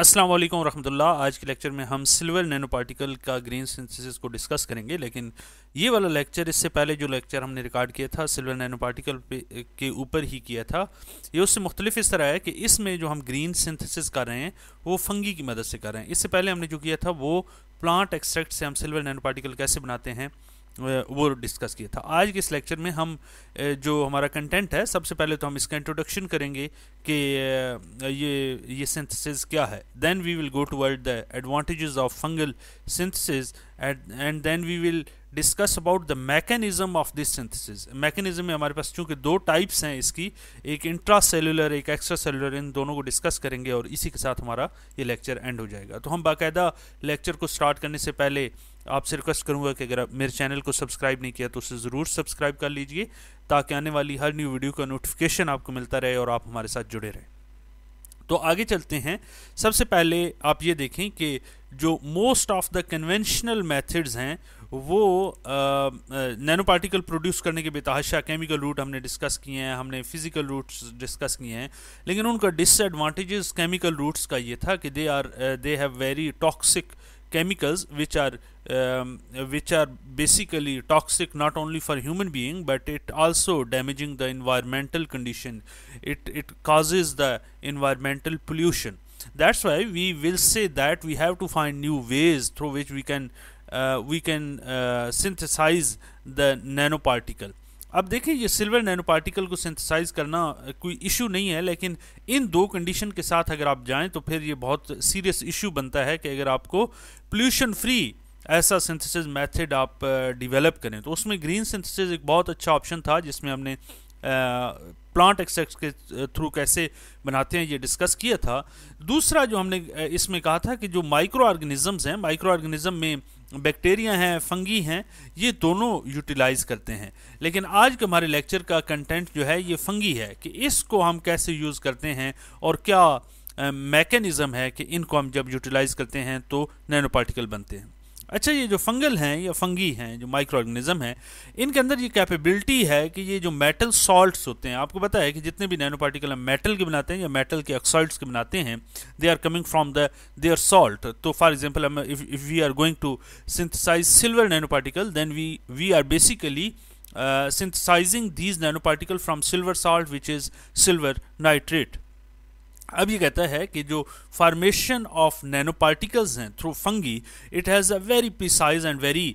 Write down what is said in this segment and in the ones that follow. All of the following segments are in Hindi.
अस्सलाम वालेकुम रहमतुल्लाह आज के लेक्चर में हम सिल्वर नैनो पार्टिकल का ग्रीन सिंथेसिस को डिस्कस करेंगे लेकिन ये वाला लेक्चर इससे पहले जो लेक्चर हमने रिकॉर्ड किया था सिल्वर नैनो पार्टिकल के ऊपर ही किया था ये उससे मुख्तलिफ इस तरह है कि इसमें जो हम ग्रीन सिंथेसिस कर रहे हैं वो फंगी की मदद से कर रहे हैं इससे पहले हमने जो किया था वो प्लांट एक्सट्रैक्ट से हम सिल्वर नैनो पार्टिकल कैसे बनाते हैं वो डिस्कस किया था आज के इस लेक्चर में हम जो हमारा कंटेंट है सबसे पहले तो हम इसका इंट्रोडक्शन करेंगे कि ये ये सिंथेसिस क्या है then we will go toward the advantages of fungal synthesis and then we will discuss about the mechanism of this synthesis mechanism में हमारे पास चूंकि दो टाइप्स हैं इसकी एक इंट्रा सेलुलर एक एक्स्ट्रा सेलुलर इन दोनों को डिस्कस करेंगे और इसी के साथ हमारा ये लेक्चर एंड हो जाएगा तो हम बाकायदा लेक्चर को स्टार्ट करने से पहले आपसे रिक्वेस्ट करूंगा कि अगर आप मेरे चैनल को सब्सक्राइब नहीं किया तो उसे ज़रूर सब्सक्राइब कर लीजिए ताकि आने वाली हर न्यू वीडियो का नोटिफिकेशन आपको मिलता रहे और आप हमारे साथ जुड़े रहें तो आगे चलते हैं सबसे पहले आप ये देखें कि जो most of the conventional methods हैं वो नैनो पार्टिकल प्रोड्यूस करने के बेतहाशा केमिकल रूट हमने डिस्कस किए हैं हमने फिजिकल रूट्स डिस्कस किए हैं लेकिन उनका डिसएडवांटेजेस केमिकल रूट्स का ये था कि they are they have very toxic chemicals which are um, which are basically toxic not only for human being but it also damaging the environmental condition it it causes the environmental pollution that's why we will say that we have to find new ways through which we can uh, we can uh, synthesize the nanoparticle अब देखें ये सिल्वर नैनो पार्टिकल को सिंथेसाइज करना कोई इशू नहीं है लेकिन इन दो कंडीशन के साथ अगर आप जाएं तो फिर ये बहुत सीरियस इशू बनता है कि अगर आपको पोल्यूशन फ्री ऐसा सिंथेसिस मेथड आप डेवलप करें तो उसमें ग्रीन सिंथेसिस एक बहुत अच्छा ऑप्शन था जिसमें हमने प्लांट एक्सेक्ट के थ्रू कैसे बनाते हैं ये डिस्कस किया था दूसरा जो हमने इसमें कहा था कि जो माइक्रो ऑर्गेनिजम्स हैं माइक्रो ऑर्गेनिज्म में बैक्टीरिया हैं फंगी हैं ये दोनों यूटिलाइज करते हैं लेकिन आज के हमारे लेक्चर का कंटेंट जो है ये फंगी है कि इसको हम कैसे यूज़ करते हैं और क्या मैकेनिज़्म है कि इनको हम जब यूटिलाइज करते हैं तो नैनो पार्टिकल बनते हैं अच्छा ये जो फंगल हैं या फंगी हैं जो माइक्रो ऑर्गेनिज्म हैं इनके अंदर ये कैपेबिलिटी है कि ये जो मेटल सॉल्ट्स होते हैं आपको पता है कि जितने भी नैनो पार्टिकल हम मेटल के बनाते हैं या मेटल के ऑक्साइड्स के बनाते हैं they are coming from the they are salt तो फॉर एग्जाम्पल हम if we are going to synthesize silver nano particle then we we are basically synthesizing these nano particle from silver salt which is silver nitrate अब ये कहता है कि जो फॉर्मेशन ऑफ नैनो पार्टिकल्स हैं through fungi it has a very precise and very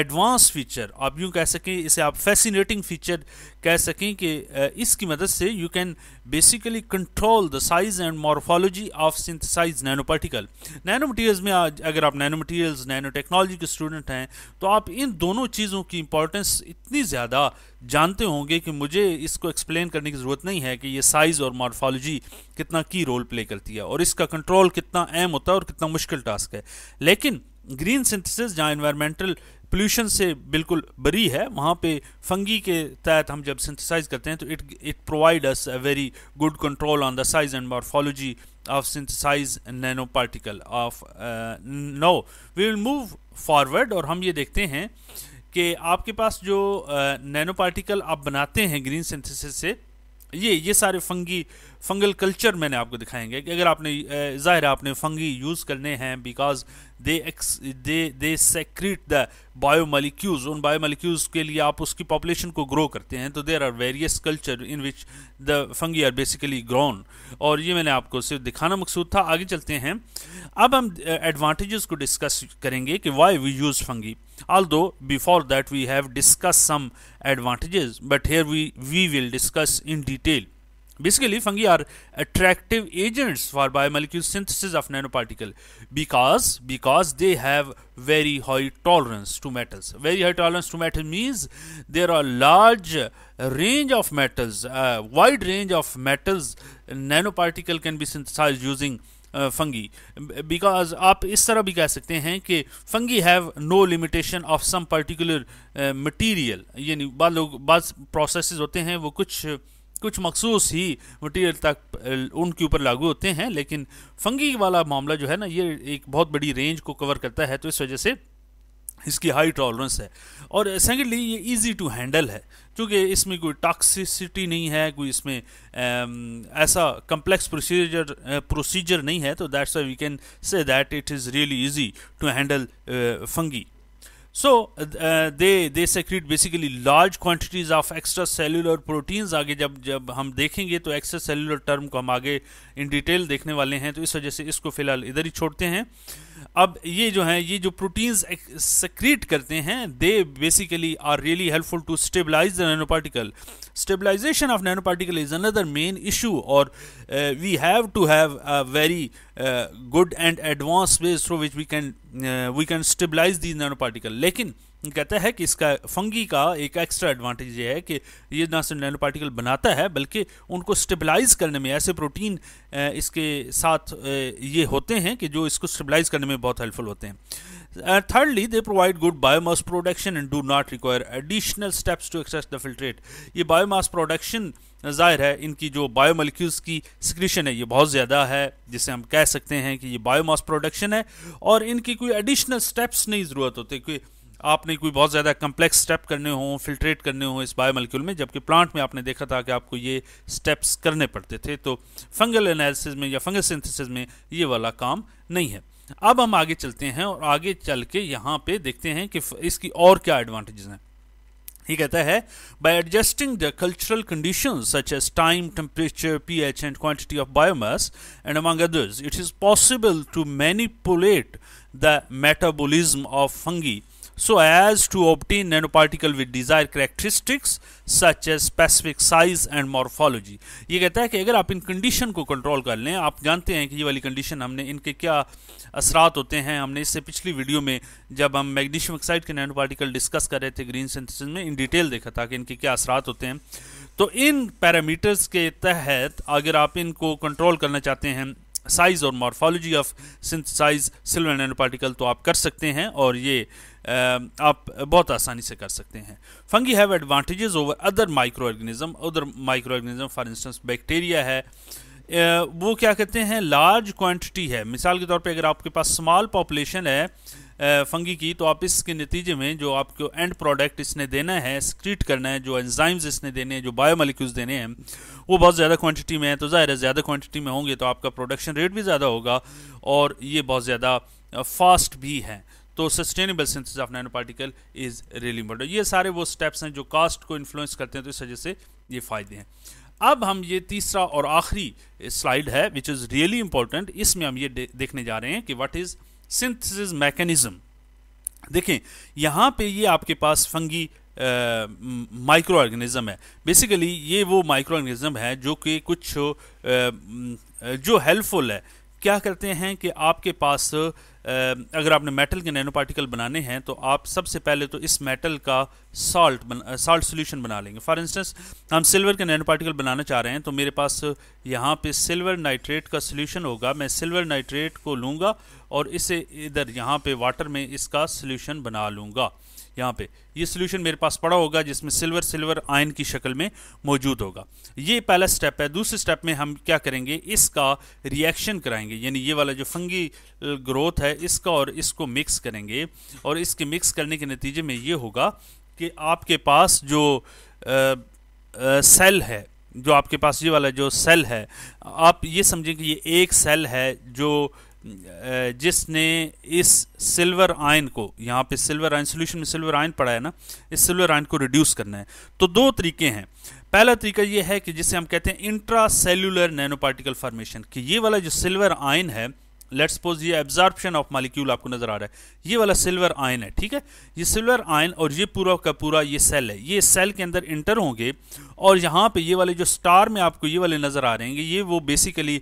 advance feature आप यूँ कह सकें इसे आप फैसिनेटिंग फीचर कह सकें कि uh, इसकी मदद से you can basically control the size and morphology of synthesized nano particle nano materials में आज अगर आप नैनो मटेरियल्स नैनो टेक्नोलॉजी के स्टूडेंट हैं तो आप इन दोनों चीज़ों की इंपॉर्टेंस इतनी ज़्यादा जानते होंगे कि मुझे इसको एक्सप्लेन करने की ज़रूरत नहीं है कि ये साइज़ और मॉर्फोलॉजी कितना की रोल प्ले करती है और इसका कंट्रोल कितना अहम होता है और कितना मुश्किल टास्क है लेकिन ग्रीन सिंथेसिस जहाँ इन्वायरमेंटल पोल्यूशन से बिल्कुल बरी है वहाँ पे फंगी के तहत हम जब सिंथेसाइज करते हैं तो it it provide us a very good control on the size and morphology of synthesize nano particle of no we will move forward और हम ये देखते हैं कि आपके पास जो नैनो uh, पार्टिकल आप बनाते हैं ग्रीन सिंथेसिस से ये ये सारे फंगी फंगल कल्चर मैंने आपको दिखाएंगे कि अगर आपने ज़ाहिर आपने फंगी यूज़ करने हैं because they ex they they secrete the biomolecules उन बायोमालिक्यूज़ के लिए आप उसकी पॉपुलेशन को ग्रो करते हैं तो there are various culture in which the fungi are basically grown और ये मैंने आपको सिर्फ दिखाना मकसूद था आगे चलते हैं अब हम एडवांटेजेस को डिस्कस करेंगे कि why we use fungi although before that we have discuss some advantage but here we we will discuss in detail Basically, fungi are attractive agents for biomolecule synthesis of nanoparticle because because they have very high tolerance to metals. Very high tolerance to metal means there are large range of metals, uh, wide range of metals. Nanoparticle can be synthesized using fungi because आप इस तरह भी कह सकते हैं कि fungi have no limitation of some particular material यानी बाद लोग बाद प्रोसेस होते हैं वो कुछ कुछ मखसूस ही मटीरियल तक उनके ऊपर लागू होते हैं लेकिन फंगी वाला मामला जो है ना ये एक बहुत बड़ी रेंज को कवर करता है तो इस वजह से इसकी हाई टॉलरेंस है और सेकेंडली ये इजी टू हैंडल है क्योंकि इसमें कोई टॉक्सिसिटी नहीं है कोई इसमें ऐसा कम्प्लेक्स प्रोसीजर प्रोसीजर नहीं है तो that's we can say that it is really easy to handle fungi so uh, they they secrete basically large quantities of extracellular proteins आगे जब जब हम देखेंगे तो extracellular term को हम आगे in detail देखने वाले हैं तो इस वजह से इसको फिलहाल इधर ही छोड़ते हैं अब ये जो है ये जो प्रोटीन्स सेक्रीट करते हैं they basically are really helpful to stabilize the nano particle stabilization of nano particle is another main issue और we have to have a very good and advance ways through which we can we can stabilize these nano particle लेकिन कहता है कि इसका फंगी का एक एक्स्ट्रा एडवांटेज ये है कि ये ना सिर्फ नैनो पार्टिकल बनाता है बल्कि उनको स्टेबलाइज करने में ऐसे प्रोटीन इसके साथ ये होते हैं कि जो इसको स्टेबलाइज करने में बहुत हेल्पफुल होते हैं thirdly they provide good biomass production and do not require additional steps to access the filtrate ये बायोमास प्रोडक्शन ज़ाहिर है इनकी जो बायोमोलिक्यूल्स की सिक्रीशन है ये बहुत ज़्यादा है जिसे हम कह सकते हैं कि ये बायोमास प्रोडक्शन है और इनकी कोई एडिशनल स्टेप्स नहीं ज़रूरत होती कोई आपने कोई बहुत ज़्यादा कम्प्लेक्स स्टेप करने हों फिल्ट्रेट करने हों इस बायोमोलिक्यूल में जबकि प्लांट में आपने देखा था कि आपको ये स्टेप्स करने पड़ते थे तो फंगल एनालिसिस में या फंगल सिंथेसिस में ये वाला काम नहीं है अब हम आगे चलते हैं और आगे चल के यहाँ पे देखते हैं कि इसकी और क्या एडवांटेजेस हैं ये कहता है adjusting the cultural condition such as time temperature P H and quantity of biomass and among others it is possible to manipulate the metabolism of fungi so as to obtain nanoparticle with desired characteristics such as specific size and morphology ये कहता है कि अगर आप इन कंडीशन को कंट्रोल कर लें आप जानते हैं कि ये वाली कंडीशन हमने इनके क्या असरात होते हैं हमने इससे पिछली वीडियो में जब हम मैग्नीशियम ऑक्साइड के नैनो पार्टिकल डिस्कस कर रहे थे ग्रीन सिंथेसिस में इन डिटेल देखा था कि इनके क्या असरात होते हैं तो इन पैरामीटर्स के तहत अगर आप इनको कंट्रोल करना चाहते हैं साइज और morphology of synthesize silver nano particle तो आप कर सकते हैं और ये आप बहुत आसानी से कर सकते हैं fungi have advantages over other micro organism other micro organism for instance bacteria है वो क्या कहते हैं लार्ज क्वांटिटी है मिसाल के तौर पे अगर आपके पास स्मॉल पॉपुलेशन है फंगी की तो आप इसके नतीजे में जो आपको एंड प्रोडक्ट इसने देना है स्क्रीट करना है जो एंजाइम्स इसने देने हैं जो बायोमोलिक्यूल्स देने हैं वो बहुत ज़्यादा क्वांटिटी में है तो ज़ाहिर है ज़्यादा क्वांटिटी में होंगे तो आपका प्रोडक्शन रेट भी ज़्यादा होगा और ये बहुत ज़्यादा फास्ट भी है तो sustainable synthesis of nano particle is really important ये सारे वो स्टेप्स हैं जो कास्ट को इन्फ्लुएंस करते हैं तो इस वजह से ये फ़ायदे हैं अब हम ये तीसरा और आखिरी स्लाइड है विच इज़ रियली इंपॉर्टेंट इसमें हम ये दे, देखने जा रहे हैं कि वट इज़ सिंथसिस मैकेनिज्म देखें यहाँ पे ये आपके पास फंगी माइक्रो ऑर्गेनिज्म है बेसिकली ये वो माइक्रो ऑर्गेनिज्म है जो कि कुछ आ, जो हेल्पफुल है क्या करते हैं कि आपके पास अगर आपने मेटल के नैनो पार्टिकल बनाने हैं तो आप सबसे पहले तो इस मेटल का सॉल्ट सॉल्ट सोल्यूशन बना लेंगे फॉर इंस्टेंस हम सिल्वर के नैनो पार्टिकल बनाना चाह रहे हैं तो मेरे पास यहाँ पे सिल्वर नाइट्रेट का सोल्यूशन होगा मैं सिल्वर नाइट्रेट को लूँगा और इसे इधर यहाँ पे वाटर में इसका सोल्यूशन बना लूँगा यहाँ पे ये सोल्यूशन मेरे पास पड़ा होगा जिसमें सिल्वर सिल्वर आयन की शक्ल में मौजूद होगा ये पहला स्टेप है दूसरे स्टेप में हम क्या करेंगे इसका रिएक्शन कराएंगे यानी ये वाला जो फंगी ग्रोथ है इसका और इसको मिक्स करेंगे और इसके मिक्स करने के नतीजे में ये होगा कि आपके पास जो आ, आ, सेल है जो आपके पास ये वाला जो सेल है आप ये समझें कि ये एक सेल है जो जिसने इस सिल्वर आयन को यहाँ पे सिल्वर आयन सोल्यूशन में सिल्वर आयन पड़ा है ना इस सिल्वर आयन को रिड्यूस करना है तो दो तरीके हैं पहला तरीका ये है कि जिसे हम कहते हैं intra cellular nano particle formation कि ये वाला जो सिल्वर आयन है लेट्स सपोज ये एब्जॉर्प्शन ऑफ मालिक्यूल आपको नजर आ रहा है ये वाला सिल्वर आयन है ठीक है ये सिल्वर आयन और ये पूरा का पूरा ये सेल है ये सेल के अंदर इंटर होंगे और यहाँ पे ये वाले जो स्टार में आपको ये वाले नजर आ रहे हैं ये वो बेसिकली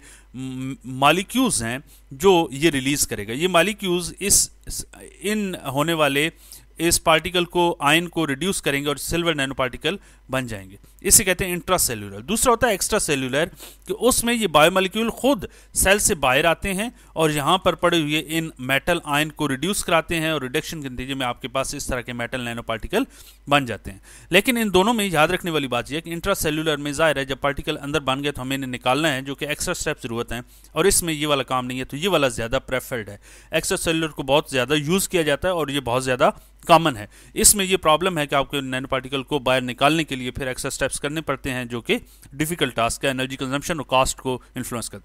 मालिक्यूल्स हैं जो ये रिलीज करेगा ये मालिक्यूल्स इस इन होने वाले इस पार्टिकल को आयन को रिड्यूस करेंगे और सिल्वर नैनो पार्टिकल बन जाएंगे इसे कहते हैं इंट्रा सेलुलर दूसरा होता है एक्स्ट्रा सेलुलर कि उसमें ये बायोमालिक्यूल खुद सेल से बाहर आते हैं और यहाँ पर पड़े हुए इन मेटल आयन को रिड्यूस कराते हैं और रिडक्शन के नतीजे में आपके पास इस तरह के मेटल नैनो पार्टिकल बन जाते हैं लेकिन इन दोनों में याद रखने वाली बात यह है कि इंट्रा सेलुलर में जाहिर है जब पार्टिकल अंदर बन गया तो हमें इन्हें निकालना है जो कि एक्स्ट्रा स्टेप ज़रूरत है और इसमें ये वाला काम नहीं है तो ये वाला ज़्यादा प्रेफर्ड है एक्स्ट्रा सेलुलर को बहुत ज़्यादा यूज़ किया जाता है और ये बहुत ज़्यादा कॉमन है इसमें ये प्रॉब्लम है कि आपके नैनो पार्टिकल को बाहर निकालने के लिए फिर एक्स्ट्रा स्टेप्स करने पड़ते हैं जो कि डिफिकल्ट टास्क है एनर्जी कंजम्पशन और कास्ट को इन्फ्लुएंस करते हैं